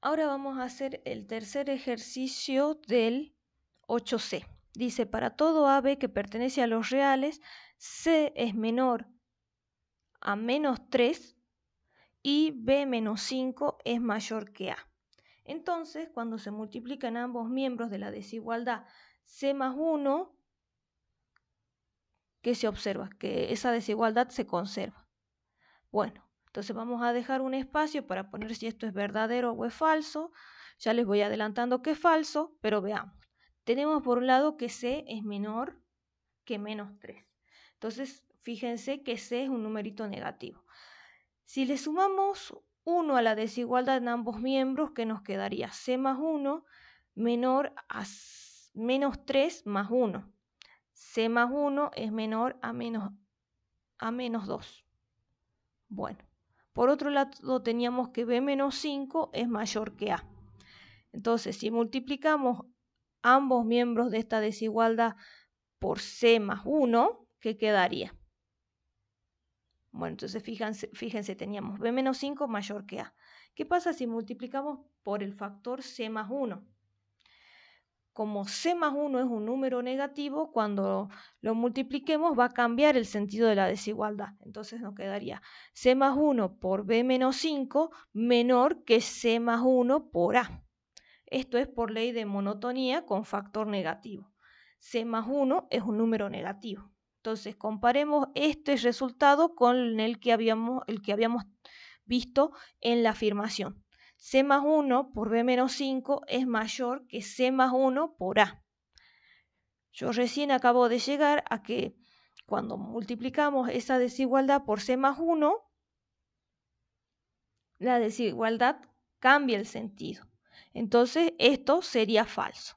Ahora vamos a hacer el tercer ejercicio del 8C. Dice, para todo AB que pertenece a los reales, C es menor a menos 3 y B menos 5 es mayor que A. Entonces, cuando se multiplican ambos miembros de la desigualdad C más 1, ¿qué se observa? Que esa desigualdad se conserva. Bueno, entonces vamos a dejar un espacio para poner si esto es verdadero o es falso. Ya les voy adelantando que es falso, pero veamos. Tenemos por un lado que C es menor que menos 3. Entonces, fíjense que C es un numerito negativo. Si le sumamos 1 a la desigualdad en ambos miembros, que nos quedaría C más 1 menor a menos 3 más 1. C más 1 es menor a menos, a menos 2. Bueno. Por otro lado, teníamos que b menos 5 es mayor que a. Entonces, si multiplicamos ambos miembros de esta desigualdad por c más 1, ¿qué quedaría? Bueno, entonces fíjense, teníamos b menos 5 mayor que a. ¿Qué pasa si multiplicamos por el factor c más 1? como C más 1 es un número negativo, cuando lo multipliquemos va a cambiar el sentido de la desigualdad. Entonces nos quedaría C más 1 por B menos 5 menor que C más 1 por A. Esto es por ley de monotonía con factor negativo. C más 1 es un número negativo. Entonces comparemos este resultado con el que habíamos, el que habíamos visto en la afirmación. C más 1 por B menos 5 es mayor que C más 1 por A. Yo recién acabo de llegar a que cuando multiplicamos esa desigualdad por C más 1, la desigualdad cambia el sentido. Entonces esto sería falso.